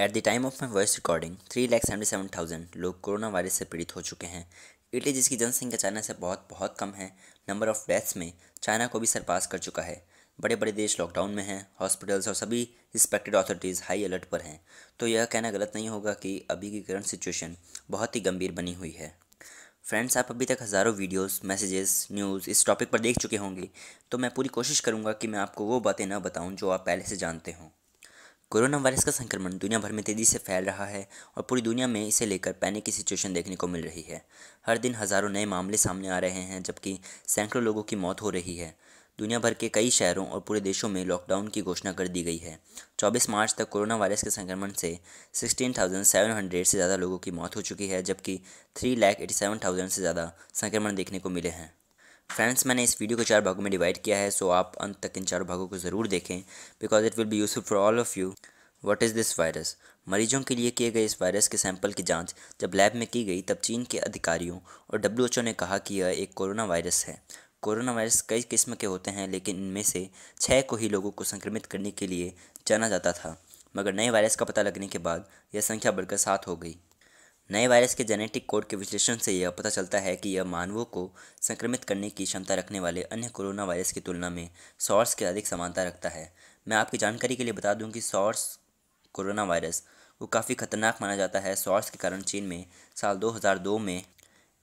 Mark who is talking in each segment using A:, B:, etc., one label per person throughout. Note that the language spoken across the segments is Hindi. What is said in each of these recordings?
A: eight the time of my voice recording three lakh seventy seven thousand लोग कोरोना वायरस से पीड़ित हो चुके हैं इटली जिसकी जनसंख्या चाइना से बहुत बहुत कम है नंबर ऑफ डेथ्स में चाइना को भी सरपास कर चुका है बड़े बड़े देश लॉकडाउन में हैं हॉस्पिटल्स और सभी रिस्पेक्टेड अथॉरिटीज़ हाई अलर्ट पर हैं तो यह कहना गलत नहीं होगा कि अभी की करंट सिचुएशन बहुत ही गंभीर बनी हुई है फ्रेंड्स आप अभी तक हज़ारों वीडियोस, मैसेजेस न्यूज़ इस टॉपिक पर देख चुके होंगे तो मैं पूरी कोशिश करूँगा कि मैं आपको वो बातें ना बताऊँ जो आप पहले से जानते हों कोरोना वायरस का संक्रमण दुनिया भर में तेज़ी से फैल रहा है और पूरी दुनिया में इसे लेकर पैनिक की सिचुएशन देखने को मिल रही है हर दिन हज़ारों नए मामले सामने आ रहे हैं जबकि सैकड़ों लोगों की मौत हो रही है दुनिया भर के कई शहरों और पूरे देशों में लॉकडाउन की घोषणा कर दी गई है 24 मार्च तक कोरोना वायरस के संक्रमण से 16,700 से ज़्यादा लोगों की मौत हो चुकी है जबकि three lakh eighty seven thousand से ज़्यादा संक्रमण देखने को मिले हैं फ्रेंड्स मैंने इस वीडियो को चार भागों में डिवाइड किया है सो आप अंत तक इन चार भागों को ज़रूर देखें because it will be useful for all of you what is this virus मरीजों के लिए किए गए इस वायरस के सैंपल की जांच जब लैब में की गई तब चीन के अधिकारियों और डब्ल्यू ने कहा कि यह एक कोरोना वायरस है कोरोना वायरस कई किस्म के होते हैं लेकिन इनमें से छः को ही लोगों को संक्रमित करने के लिए जाना जाता था मगर नए वायरस का पता लगने के बाद यह संख्या बढ़कर सात हो गई नए वायरस के जेनेटिक कोड के विश्लेषण से यह पता चलता है कि यह मानवों को संक्रमित करने की क्षमता रखने वाले अन्य कोरोना वायरस की तुलना में सॉर्स के अधिक समानता रखता है मैं आपकी जानकारी के लिए बता दूं कि सॉर्स कोरोना वायरस को काफ़ी खतरनाक माना जाता है सॉर्स के कारण चीन में साल 2002 में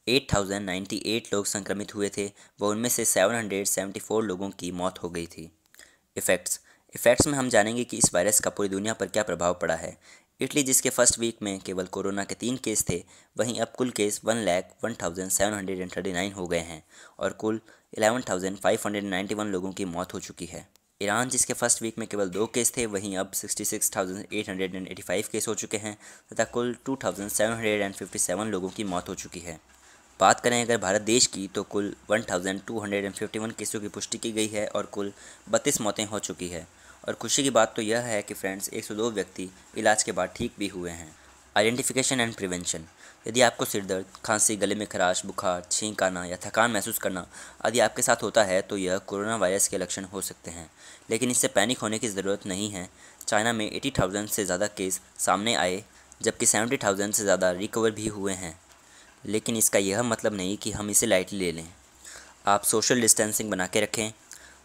A: 8,098 लोग संक्रमित हुए थे व उनमें से 774 लोगों की मौत हो गई थी इफ़ेक्ट्स इफ़ेक्ट्स में हम जानेंगे कि इस वायरस का पूरी दुनिया पर क्या प्रभाव पड़ा है इटली जिसके फर्स्ट वीक में केवल कोरोना के तीन केस थे वहीं अब कुल case one lakh one thousand seven hundred and thirty nine हो गए हैं और कुल eleven thousand five hundred ninety one लोगों की मौत हो चुकी है ईरान जिसके फर्स्ट वीक में केवल दो केस थे वहीं अब sixty six thousand eight hundred and eighty five case हो चुके हैं तथा कुल two thousand seven hundred and fifty seven लोगों की मौत हो चुकी है बात करें अगर भारत देश की तो कुल one thousand two hundred and fifty one केसों की पुष्टि की गई है और कुल बत्तीस मौतें हो चुकी हैं और खुशी की बात तो यह है कि फ्रेंड्स 102 व्यक्ति इलाज के बाद ठीक भी हुए हैं आइडेंटिफिकेशन एंड प्रिवेंशन यदि आपको सिरदर्द खांसी गले में खराश बुखार छींक आना या थकान महसूस करना आदि आपके साथ होता है तो यह कोरोना वायरस के लक्षण हो सकते हैं लेकिन इससे पैनिक होने की ज़रूरत नहीं है चाइना में एटी थाउजेंड से ज़्यादा केस सामने आए जबकि सेवेंटी थाउज़ेंड से ज़्यादा रिकवर भी हुए हैं लेकिन इसका यह मतलब नहीं कि हम इसे लाइटली ले लें आप सोशल डिस्टेंसिंग बना के रखें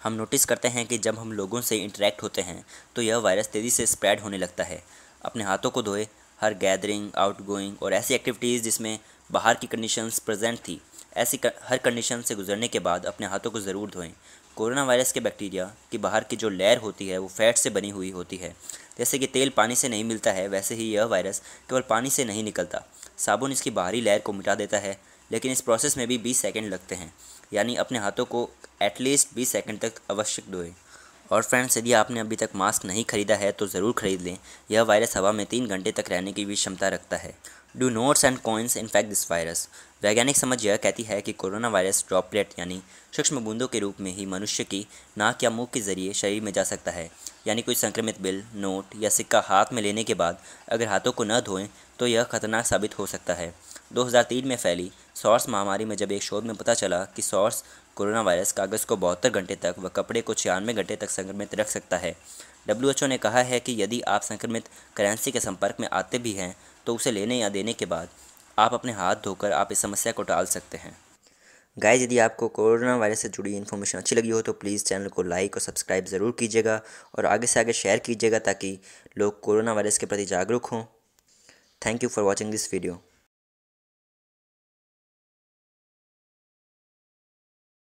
A: हम नोटिस करते हैं कि जब हम लोगों से इंटरेक्ट होते हैं तो यह वायरस तेज़ी से स्प्रेड होने लगता है अपने हाथों को धोए हर गैदरिंग आउट और ऐसी एक्टिविटीज़ जिसमें बाहर की कंडीशंस प्रेजेंट थी ऐसी कर, हर कंडीशन से गुजरने के बाद अपने हाथों को ज़रूर धोएं कोरोना वायरस के बैक्टीरिया की बाहर की जो लेयर होती है वो फैट से बनी हुई होती है जैसे कि तेल पानी से नहीं मिलता है वैसे ही यह वायरस केवल पानी से नहीं निकलता साबुन इसकी बाहरी लेयर को मिटा देता है लेकिन इस प्रोसेस में भी बीस सेकेंड लगते हैं यानी अपने हाथों को एटलीस्ट बीस सेकेंड तक अवश्य धोएं और फ्रेंड्स यदि आपने अभी तक मास्क नहीं खरीदा है तो ज़रूर खरीद लें यह वायरस हवा में तीन घंटे तक रहने की भी क्षमता रखता है do notes and coins infect this virus वैज्ञानिक समझ यह कहती है कि कोरोना वायरस ड्रॉपलेट यानी सूक्ष्म बूंदों के रूप में ही मनुष्य की नाक या मुंह के जरिए शरीर में जा सकता है यानी कोई संक्रमित बिल नोट या सिक्का हाथ में लेने के बाद अगर हाथों को न धोएं तो यह खतरनाक साबित हो सकता है 2003 में फैली सॉर्स महामारी में जब एक शोध में पता चला कि सॉर्स कोरोना वायरस कागज़ को बहत्तर घंटे तक व कपड़े को छियानवे घंटे तक संक्रमित रख सकता है डब्ल्यू ने कहा है कि यदि आप संक्रमित करेंसी के संपर्क में आते भी हैं तो उसे लेने या देने के बाद आप अपने हाथ धोकर आप इस समस्या को टाल सकते हैं गाय यदि आपको कोरोना वायरस से जुड़ी इन्फॉर्मेशन अच्छी लगी हो तो प्लीज़ चैनल को लाइक और सब्सक्राइब ज़रूर कीजिएगा और आगे से आगे शेयर कीजिएगा ताकि लोग कोरोना वायरस के प्रति जागरूक हों thank you for watching this video